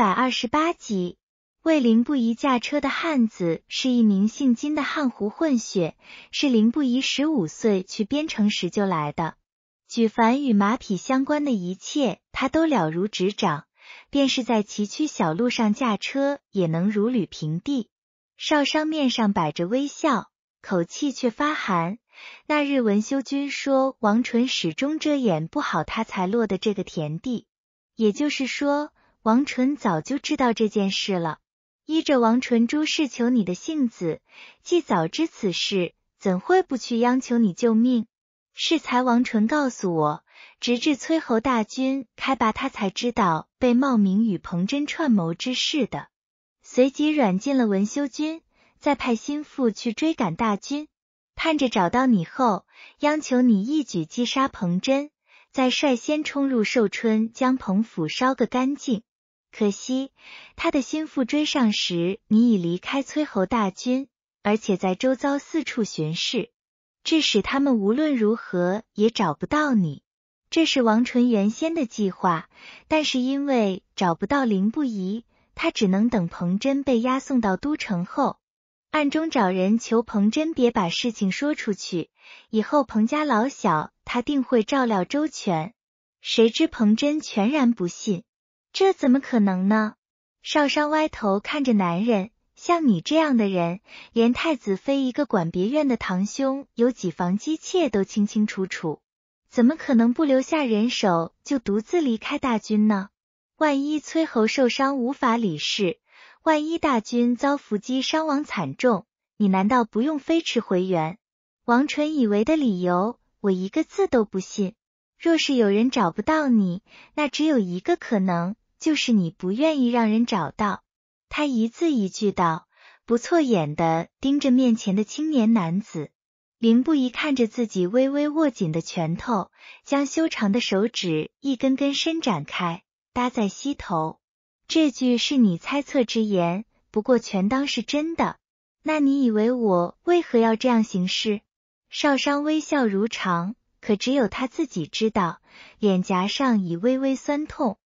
百二十八集，为林不疑驾车的汉子是一名姓金的汉胡混血，是林不疑十五岁去边城时就来的。举凡与马匹相关的一切，他都了如指掌，便是在崎岖小路上驾车，也能如履平地。少商面上摆着微笑，口气却发寒。那日文修君说，王纯始终遮掩不好，他才落的这个田地。也就是说。王纯早就知道这件事了。依着王纯朱氏求你的性子，既早知此事，怎会不去央求你救命？适才王纯告诉我，直至崔侯大军开拔，他才知道被冒名与彭真串谋之事的。随即软禁了文修君，再派心腹去追赶大军，盼着找到你后，央求你一举击杀彭真，再率先冲入寿春，将彭府烧个干净。可惜，他的心腹追上时，你已离开崔侯大军，而且在周遭四处巡视，致使他们无论如何也找不到你。这是王纯原先的计划，但是因为找不到林不疑，他只能等彭真被押送到都城后，暗中找人求彭真别把事情说出去，以后彭家老小他定会照料周全。谁知彭真全然不信。这怎么可能呢？少商歪头看着男人，像你这样的人，连太子妃一个管别院的堂兄有几房姬妾都清清楚楚，怎么可能不留下人手就独自离开大军呢？万一崔侯受伤无法理事，万一大军遭伏击伤亡惨重，你难道不用飞驰回援？王纯以为的理由，我一个字都不信。若是有人找不到你，那只有一个可能。就是你不愿意让人找到，他一字一句道：“不错眼的盯着面前的青年男子。”林不疑看着自己微微握紧的拳头，将修长的手指一根根伸展开，搭在膝头。这句是你猜测之言，不过全当是真的。那你以为我为何要这样行事？少商微笑如常，可只有他自己知道，脸颊上已微微酸痛。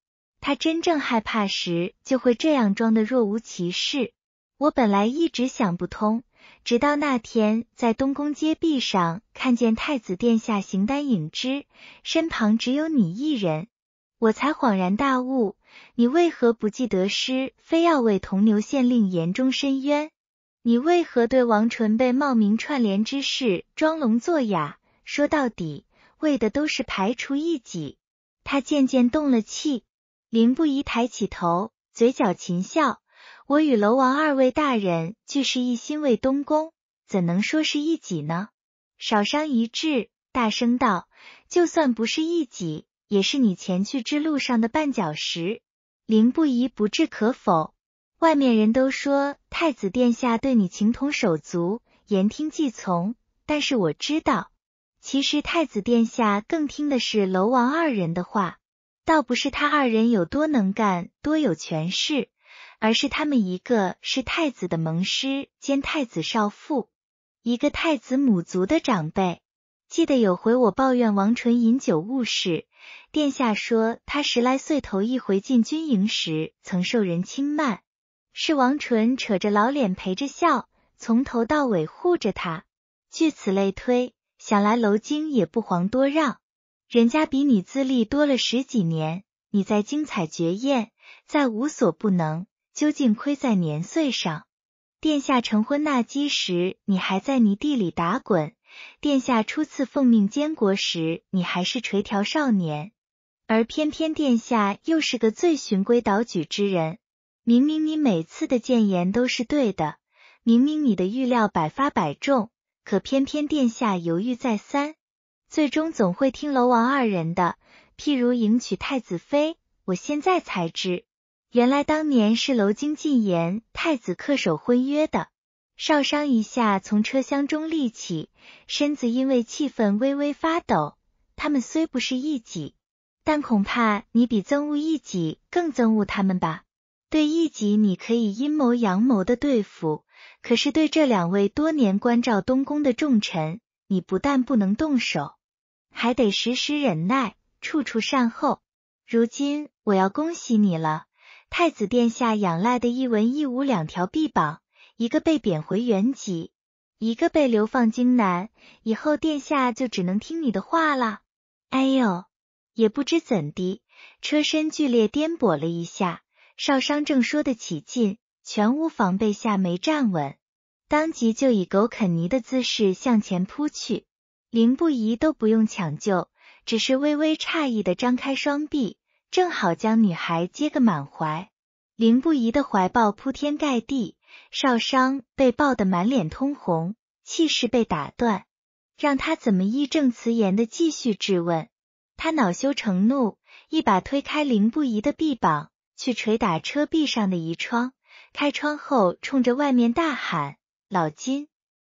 他真正害怕时，就会这样装的若无其事。我本来一直想不通，直到那天在东宫街壁上看见太子殿下形单影只，身旁只有你一人，我才恍然大悟：你为何不计得失，非要为铜牛县令言中申冤？你为何对王纯被冒名串联之事装聋作哑？说到底，为的都是排除异己。他渐渐动了气。林不疑抬起头，嘴角噙笑：“我与楼王二位大人俱是一心为东宫，怎能说是一己呢？”少商一掷，大声道：“就算不是一己，也是你前去之路上的绊脚石。”林不疑不置可否。外面人都说太子殿下对你情同手足，言听计从，但是我知道，其实太子殿下更听的是楼王二人的话。倒不是他二人有多能干、多有权势，而是他们一个是太子的盟师兼太子少傅，一个太子母族的长辈。记得有回我抱怨王纯饮酒误事，殿下说他十来岁头一回进军营时曾受人轻慢，是王纯扯着老脸陪着笑，从头到尾护着他。据此类推，想来娄京也不遑多让。人家比你资历多了十几年，你在精彩绝艳，在无所不能，究竟亏在年岁上。殿下成婚纳姬时，你还在泥地里打滚；殿下初次奉命监国时，你还是垂髫少年。而偏偏殿下又是个最循规蹈矩之人。明明你每次的谏言都是对的，明明你的预料百发百中，可偏偏殿下犹豫再三。最终总会听楼王二人的，譬如迎娶太子妃。我现在才知，原来当年是楼京进言太子恪守婚约的。少商一下从车厢中立起，身子因为气愤微微发抖。他们虽不是异己，但恐怕你比憎恶异己更憎恶他们吧？对异己你可以阴谋阳谋的对付，可是对这两位多年关照东宫的重臣，你不但不能动手。还得时时忍耐，处处善后。如今我要恭喜你了，太子殿下仰赖的一文一武两条臂膀，一个被贬回原籍，一个被流放京南，以后殿下就只能听你的话了。哎呦，也不知怎地，车身剧烈颠簸了一下，少商正说得起劲，全无防备下没站稳，当即就以狗啃泥的姿势向前扑去。林不疑都不用抢救，只是微微诧异的张开双臂，正好将女孩接个满怀。林不疑的怀抱铺天盖地，少商被抱得满脸通红，气势被打断，让他怎么义正辞严的继续质问？他恼羞成怒，一把推开林不疑的臂膀，去捶打车壁上的移窗。开窗后，冲着外面大喊：“老金，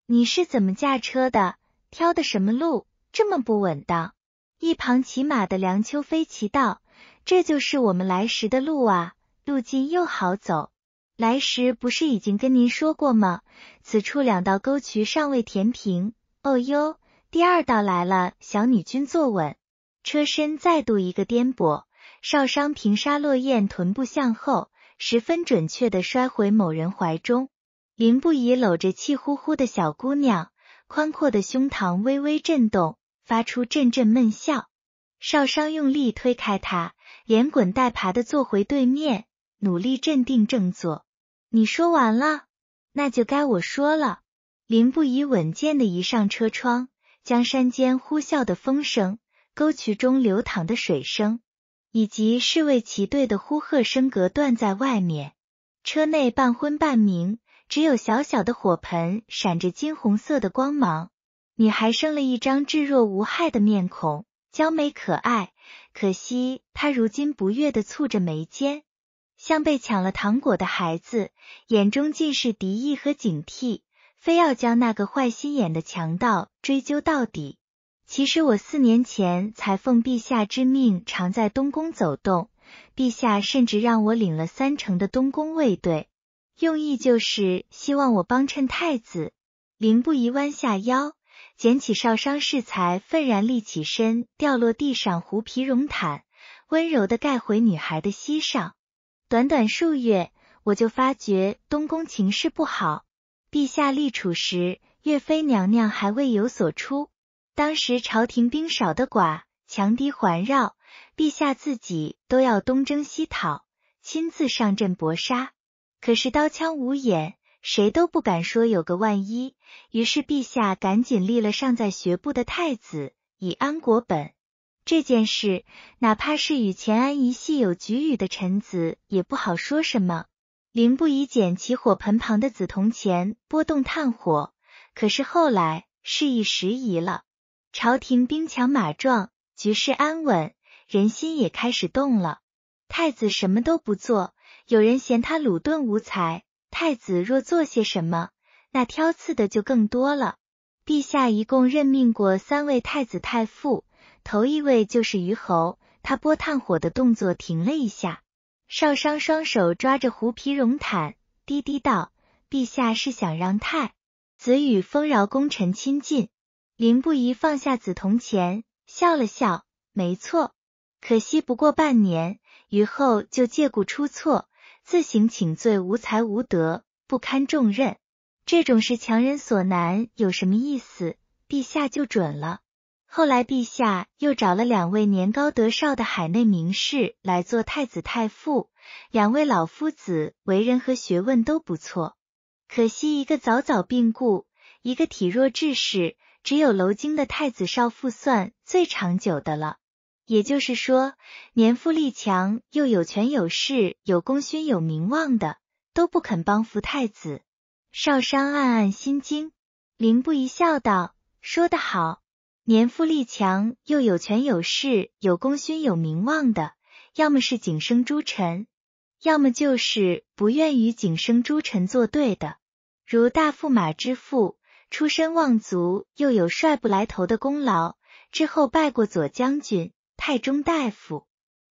你是怎么驾车的？”挑的什么路这么不稳当？一旁骑马的梁秋飞骑道：“这就是我们来时的路啊，路径又好走。来时不是已经跟您说过吗？此处两道沟渠尚未填平。”哦哟，第二道来了，小女君坐稳，车身再度一个颠簸，少商平沙落雁臀部向后，十分准确的摔回某人怀中。林不疑搂着气呼呼的小姑娘。宽阔的胸膛微微震动，发出阵阵闷笑。邵商用力推开他，连滚带爬的坐回对面，努力镇定正坐。你说完了，那就该我说了。林不疑稳健的一上车窗，将山间呼啸的风声、沟渠中流淌的水声，以及侍卫骑队的呼喝声隔断在外面。车内半昏半明。只有小小的火盆闪着金红色的光芒。女孩生了一张稚若无害的面孔，娇美可爱。可惜她如今不悦地蹙着眉间，像被抢了糖果的孩子，眼中尽是敌意和警惕，非要将那个坏心眼的强盗追究到底。其实我四年前才奉陛下之命常在东宫走动，陛下甚至让我领了三成的东宫卫队。用意就是希望我帮衬太子。林不宜弯下腰捡起少商适才，愤然立起身，掉落地上狐皮绒毯，温柔的盖回女孩的膝上。短短数月，我就发觉东宫情势不好。陛下立储时，岳飞娘娘还未有所出。当时朝廷兵少的寡，强敌环绕，陛下自己都要东征西讨，亲自上阵搏杀。可是刀枪无眼，谁都不敢说有个万一。于是陛下赶紧立了尚在学步的太子，以安国本这件事，哪怕是与钱安一系有局语的臣子，也不好说什么。灵不以捡起火盆旁的紫铜钱，拨动炭火，可是后来事已时宜了，朝廷兵强马壮，局势安稳，人心也开始动了。太子什么都不做。有人嫌他鲁钝无才，太子若做些什么，那挑刺的就更多了。陛下一共任命过三位太子太傅，头一位就是虞侯。他拨炭火的动作停了一下，少商双手抓着狐皮绒毯，低低道：“陛下是想让太子与丰饶功臣亲近。”林不宜放下紫铜钱，笑了笑：“没错，可惜不过半年，虞后就借故出错。”自行请罪，无才无德，不堪重任，这种是强人所难，有什么意思？陛下就准了。后来陛下又找了两位年高德少的海内名士来做太子太傅，两位老夫子为人和学问都不错，可惜一个早早病故，一个体弱志士，只有娄京的太子少傅算最长久的了。也就是说，年富力强又有权有势有功勋有名望的，都不肯帮扶太子。少商暗暗心惊，林布一笑道：“说得好，年富力强又有权有势有功勋有名望的，要么是景生诸臣，要么就是不愿与景生诸臣作对的，如大驸马之父，出身望族，又有帅不来头的功劳，之后拜过左将军。”太中大夫，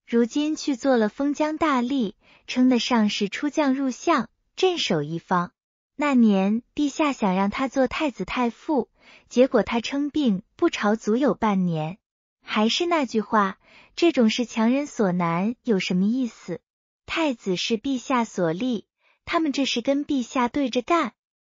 如今去做了封疆大吏，称得上是出将入相，镇守一方。那年陛下想让他做太子太傅，结果他称病不朝，足有半年。还是那句话，这种事强人所难，有什么意思？太子是陛下所立，他们这是跟陛下对着干，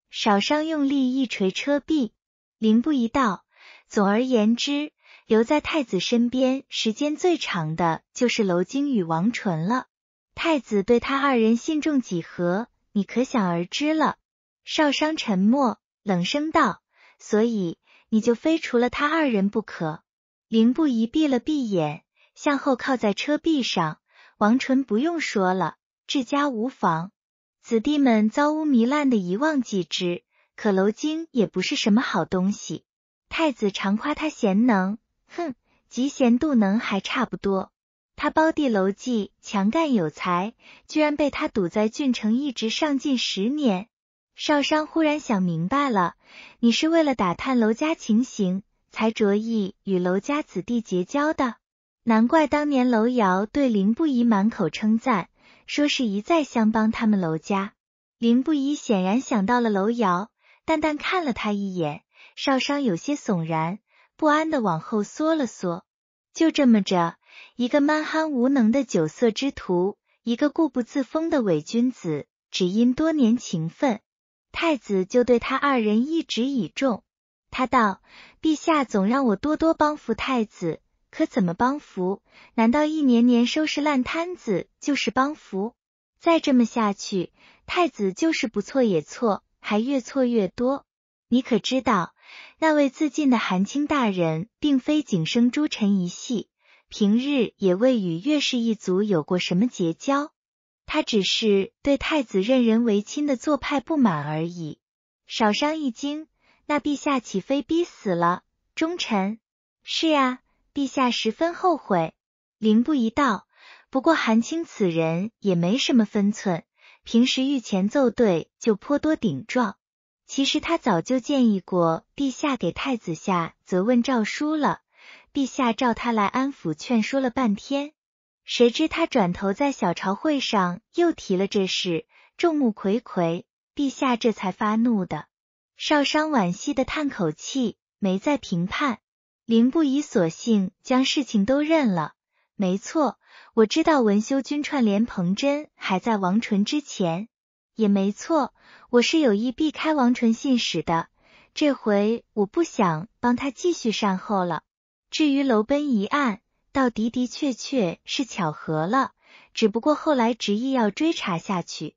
少商用力一锤车壁。灵不一道，总而言之。留在太子身边时间最长的就是娄京与王纯了。太子对他二人信重几何，你可想而知了。少商沉默，冷声道：“所以你就非除了他二人不可。”凌不疑闭了闭眼，向后靠在车壁上。王纯不用说了，治家无妨；子弟们遭污糜烂的一望即知。可娄京也不是什么好东西，太子常夸他贤能。哼，嫉贤妒能还差不多。他胞弟娄骥强干有才，居然被他堵在郡城一直上进十年。邵商忽然想明白了，你是为了打探娄家情形，才着意与娄家子弟结交的。难怪当年娄瑶对林不疑满口称赞，说是一再相帮他们娄家。林不疑显然想到了娄瑶，淡淡看了他一眼，邵商有些悚然。不安的往后缩了缩，就这么着，一个蛮憨无能的酒色之徒，一个固步自封的伪君子，只因多年情分，太子就对他二人一直倚重。他道：“陛下总让我多多帮扶太子，可怎么帮扶？难道一年年收拾烂摊子就是帮扶？再这么下去，太子就是不错也错，还越错越多。你可知道？”那位自尽的韩青大人，并非景生诸臣一系，平日也未与岳氏一族有过什么结交。他只是对太子任人唯亲的做派不满而已。少商一惊，那陛下岂非逼死了忠臣？是呀，陛下十分后悔。灵不一道，不过韩青此人也没什么分寸，平时御前奏对就颇多顶撞。其实他早就建议过陛下给太子下责问诏书了，陛下召他来安抚劝说了半天，谁知他转头在小朝会上又提了这事，众目睽睽，陛下这才发怒的。少商惋惜的叹口气，没再评判。林不疑索性将事情都认了，没错，我知道文修君串联彭真，还在王纯之前。也没错，我是有意避开王纯信使的。这回我不想帮他继续善后了。至于楼奔一案，倒的的确确是巧合了。只不过后来执意要追查下去，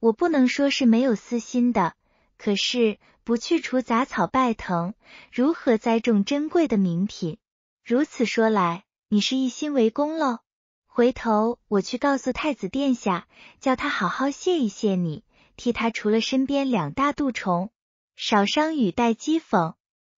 我不能说是没有私心的。可是不去除杂草败藤，如何栽种珍贵的名品？如此说来，你是一心为公喽？回头我去告诉太子殿下，叫他好好谢一谢你，替他除了身边两大蠹虫。少伤语带讥讽，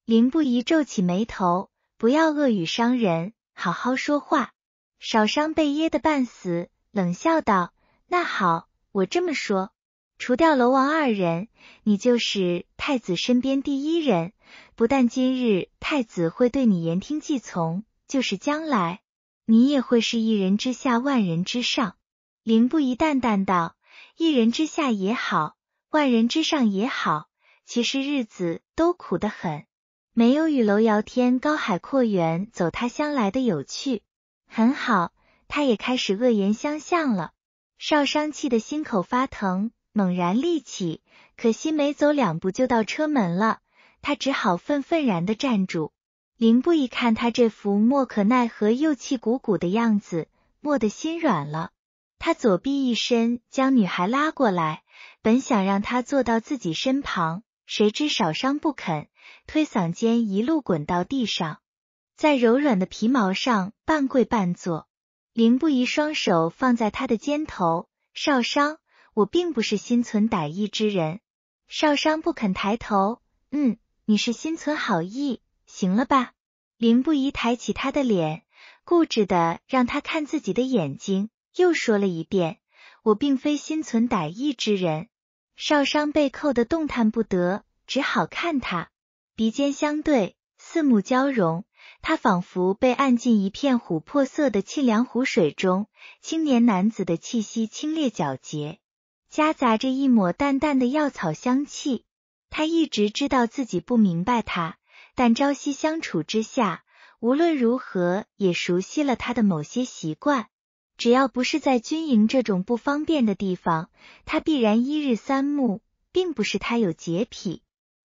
林不疑皱起眉头，不要恶语伤人，好好说话。少伤被噎得半死，冷笑道：“那好，我这么说，除掉楼王二人，你就是太子身边第一人。不但今日太子会对你言听计从，就是将来。”你也会是一人之下，万人之上。林不一淡淡道：“一人之下也好，万人之上也好，其实日子都苦得很，没有与楼遥天高海阔远走他乡来的有趣。”很好，他也开始恶言相向了。少商气的心口发疼，猛然立起，可惜没走两步就到车门了，他只好愤愤然的站住。林布一看他这副莫可奈何又气鼓鼓的样子，莫得心软了。他左臂一伸，将女孩拉过来，本想让她坐到自己身旁，谁知少商不肯，推搡间一路滚到地上，在柔软的皮毛上半跪半坐。林布一双手放在他的肩头，少商，我并不是心存歹意之人。少商不肯抬头，嗯，你是心存好意。行了吧，林不疑抬起他的脸，固执的让他看自己的眼睛，又说了一遍：“我并非心存歹意之人。”少商被扣得动弹不得，只好看他，鼻尖相对，四目交融。他仿佛被按进一片琥珀色的沁凉湖水中。青年男子的气息清冽皎洁，夹杂着一抹淡淡的药草香气。他一直知道自己不明白他。但朝夕相处之下，无论如何也熟悉了他的某些习惯。只要不是在军营这种不方便的地方，他必然一日三目，并不是他有洁癖，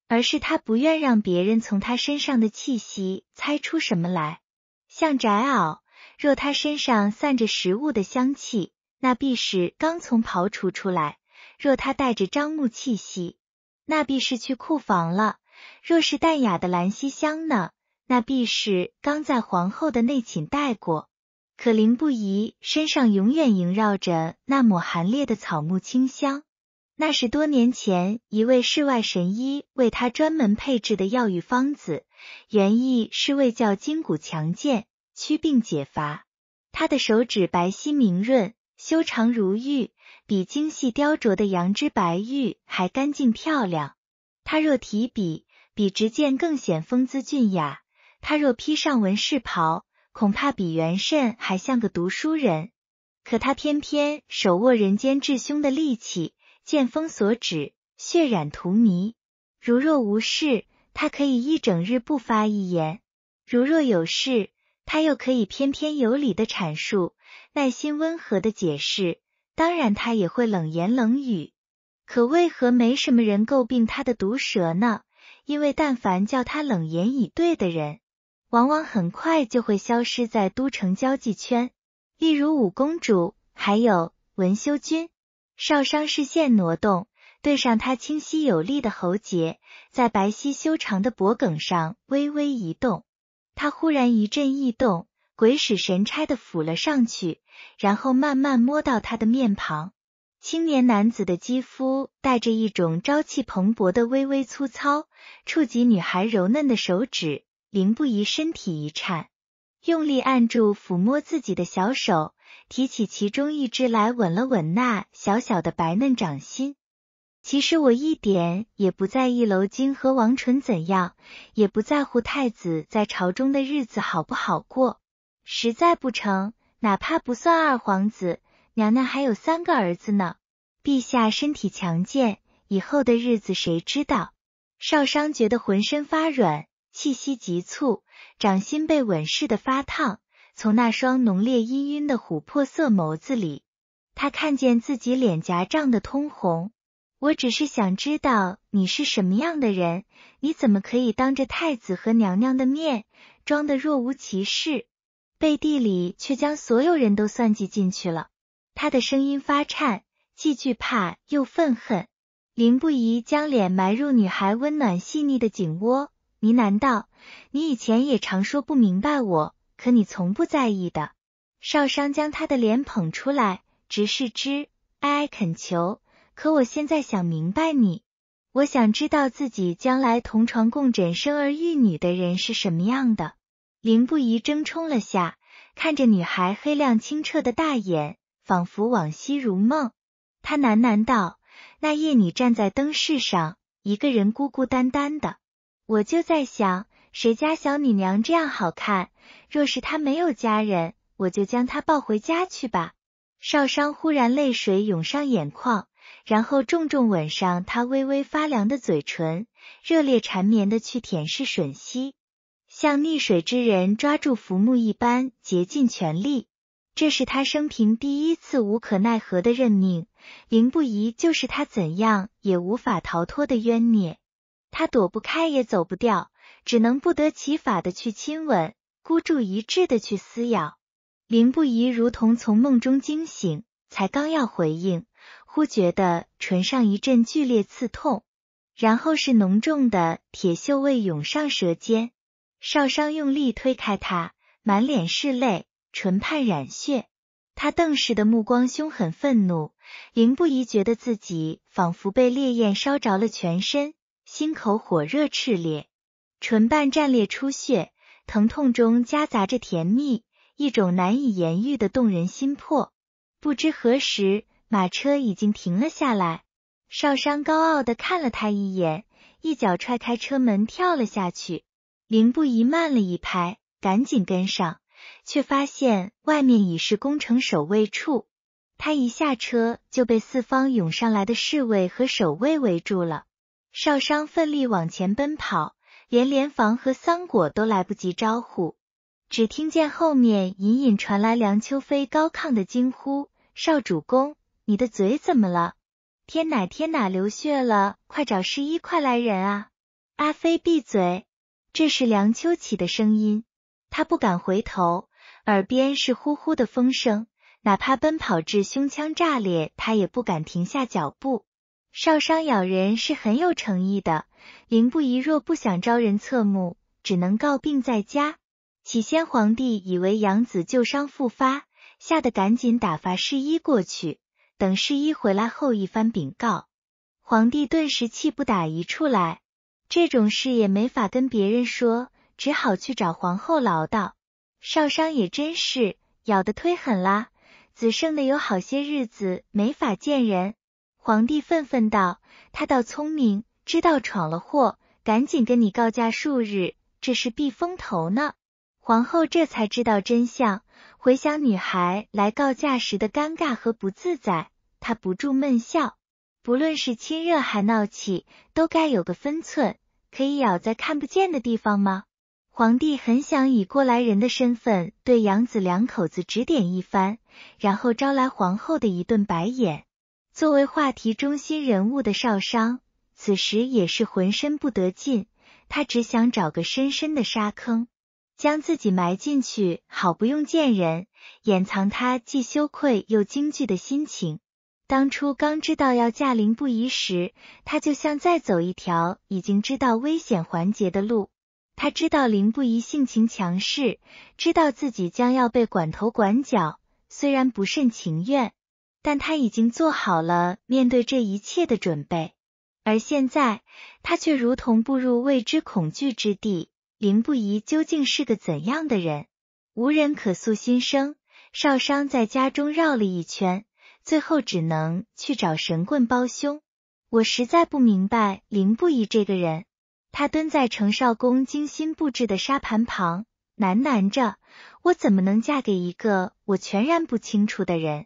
而是他不愿让别人从他身上的气息猜出什么来。像翟敖，若他身上散着食物的香气，那必是刚从庖厨出来；若他带着樟木气息，那必是去库房了。若是淡雅的兰溪香呢，那必是刚在皇后的内寝待过。可林不疑身上永远萦绕着那抹寒冽的草木清香，那是多年前一位世外神医为他专门配制的药浴方子，原意是为叫筋骨强健、祛病解乏。他的手指白皙明润，修长如玉，比精细雕琢的羊脂白玉还干净漂亮。他若提笔。比执剑更显风姿俊雅，他若披上文士袍，恐怕比元慎还像个读书人。可他偏偏手握人间至凶的利器，剑锋所指，血染荼蘼。如若无事，他可以一整日不发一言；如若有事，他又可以偏偏有理的阐述，耐心温和的解释。当然，他也会冷言冷语。可为何没什么人诟病他的毒舌呢？因为但凡叫他冷言以对的人，往往很快就会消失在都城交际圈。例如五公主，还有文修君。少商视线挪动，对上他清晰有力的喉结，在白皙修长的脖梗上微微移动。他忽然一阵异动，鬼使神差的抚了上去，然后慢慢摸到他的面庞。青年男子的肌肤带着一种朝气蓬勃的微微粗糙，触及女孩柔嫩的手指，林不疑身体一颤，用力按住抚摸自己的小手，提起其中一只来吻了吻那小小的白嫩掌心。其实我一点也不在意楼金和王纯怎样，也不在乎太子在朝中的日子好不好过，实在不成，哪怕不算二皇子。娘娘还有三个儿子呢，陛下身体强健，以后的日子谁知道？少商觉得浑身发软，气息急促，掌心被吻舐的发烫。从那双浓烈氤氲的琥珀色眸子里，他看见自己脸颊涨得通红。我只是想知道你是什么样的人，你怎么可以当着太子和娘娘的面装得若无其事，背地里却将所有人都算计进去了。他的声音发颤，既惧怕又愤恨。林不宜将脸埋入女孩温暖细腻的颈窝，呢喃道：“你以前也常说不明白我，可你从不在意的。”少商将他的脸捧出来，直视之，哀哀恳求。可我现在想明白你，我想知道自己将来同床共枕、生儿育女的人是什么样的。林不宜怔冲了下，看着女孩黑亮清澈的大眼。仿佛往昔如梦，他喃喃道：“那夜你站在灯饰上，一个人孤孤单单的，我就在想，谁家小女娘这样好看？若是她没有家人，我就将她抱回家去吧。”少商忽然泪水涌上眼眶，然后重重吻上她微微发凉的嘴唇，热烈缠绵的去舔舐吮吸，像溺水之人抓住浮木一般，竭尽全力。这是他生平第一次无可奈何的认命，林不疑就是他怎样也无法逃脱的冤孽，他躲不开也走不掉，只能不得其法的去亲吻，孤注一掷的去撕咬。林不疑如同从梦中惊醒，才刚要回应，忽觉得唇上一阵剧烈刺痛，然后是浓重的铁锈味涌上舌尖。少商用力推开他，满脸是泪。唇畔染血，他瞪视的目光凶狠愤怒。林不疑觉得自己仿佛被烈焰烧着了全身，心口火热炽烈，唇瓣战裂出血，疼痛中夹杂着甜蜜，一种难以言喻的动人心魄。不知何时，马车已经停了下来。少商高傲的看了他一眼，一脚踹开车门跳了下去。林不疑慢了一拍，赶紧跟上。却发现外面已是攻城守卫处，他一下车就被四方涌上来的侍卫和守卫围住了。少商奋力往前奔跑，连连房和桑果都来不及招呼，只听见后面隐隐传来梁秋飞高亢的惊呼：“少主公，你的嘴怎么了？天哪天哪流血了！快找十一，快来人啊！”阿飞闭嘴，这是梁秋起的声音。他不敢回头，耳边是呼呼的风声，哪怕奔跑至胸腔炸裂，他也不敢停下脚步。少商咬人是很有诚意的，林不疑若不想招人侧目，只能告病在家。起先皇帝以为养子旧伤复发，吓得赶紧打发侍医过去。等侍医回来后一番禀告，皇帝顿时气不打一处来，这种事也没法跟别人说。只好去找皇后唠叨，少商也真是咬得忒狠啦，子胜的有好些日子没法见人。皇帝愤愤道：“他倒聪明，知道闯了祸，赶紧跟你告假数日，这是避风头呢。”皇后这才知道真相，回想女孩来告假时的尴尬和不自在，她不住闷笑。不论是亲热还闹气，都该有个分寸，可以咬在看不见的地方吗？皇帝很想以过来人的身份对杨子两口子指点一番，然后招来皇后的一顿白眼。作为话题中心人物的少商，此时也是浑身不得劲，他只想找个深深的沙坑，将自己埋进去，好不用见人，掩藏他既羞愧又惊惧的心情。当初刚知道要嫁临不疑时，他就像在走一条已经知道危险环节的路。他知道林不疑性情强势，知道自己将要被管头管脚，虽然不甚情愿，但他已经做好了面对这一切的准备。而现在，他却如同步入未知恐惧之地。林不疑究竟是个怎样的人？无人可诉心声。少商在家中绕了一圈，最后只能去找神棍包兄。我实在不明白林不疑这个人。他蹲在程少公精心布置的沙盘旁，喃喃着：“我怎么能嫁给一个我全然不清楚的人？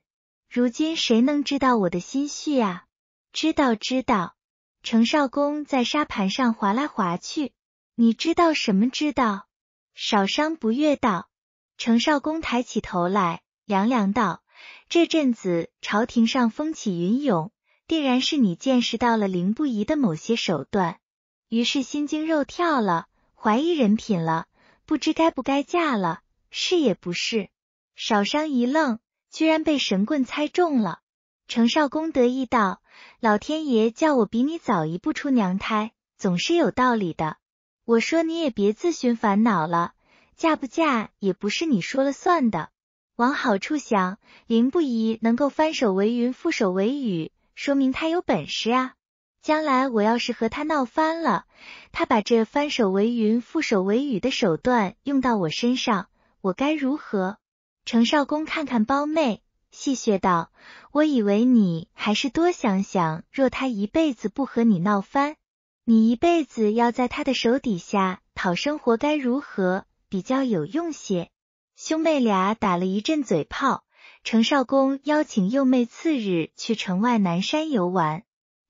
如今谁能知道我的心绪呀？知道，知道。”程少公在沙盘上划来划去，你知道什么？知道？少商不悦道。程少公抬起头来，凉凉道：“这阵子朝廷上风起云涌，定然是你见识到了凌不疑的某些手段。”于是心惊肉跳了，怀疑人品了，不知该不该嫁了，是也不是？少商一愣，居然被神棍猜中了。程少公得意道：“老天爷叫我比你早一步出娘胎，总是有道理的。我说你也别自寻烦恼了，嫁不嫁也不是你说了算的。往好处想，林不疑能够翻手为云，覆手为雨，说明他有本事啊。”将来我要是和他闹翻了，他把这翻手为云覆手为雨的手段用到我身上，我该如何？程少公看看胞妹，戏谑道：“我以为你还是多想想，若他一辈子不和你闹翻，你一辈子要在他的手底下讨生活，该如何比较有用些？”兄妹俩打了一阵嘴炮，程少公邀请幼妹次日去城外南山游玩。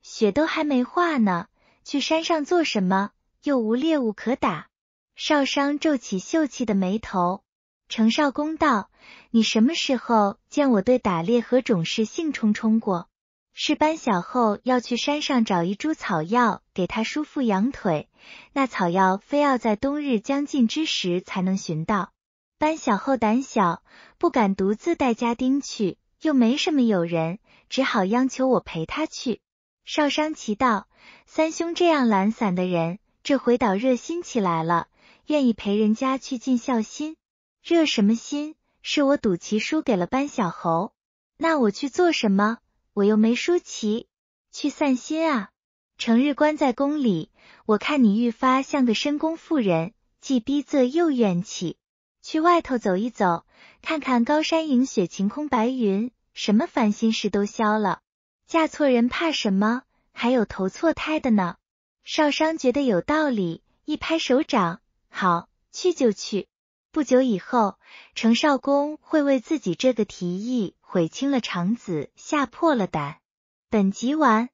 雪都还没化呢，去山上做什么？又无猎物可打。少商皱起秀气的眉头。程少公道：“你什么时候见我对打猎和种事兴冲冲过？”是班小后要去山上找一株草药给他舒服养腿。那草药非要在冬日将近之时才能寻到。班小后胆小，不敢独自带家丁去，又没什么友人，只好央求我陪他去。少商奇道：“三兄这样懒散的人，这回倒热心起来了，愿意陪人家去尽孝心。热什么心？是我赌棋输给了班小侯，那我去做什么？我又没输棋，去散心啊！成日关在宫里，我看你愈发像个深宫妇人，既逼仄又怨气。去外头走一走，看看高山迎雪、晴空白云，什么烦心事都消了。”嫁错人怕什么？还有投错胎的呢。少商觉得有道理，一拍手掌，好，去就去。不久以后，程少公会为自己这个提议悔青了肠子，吓破了胆。本集完。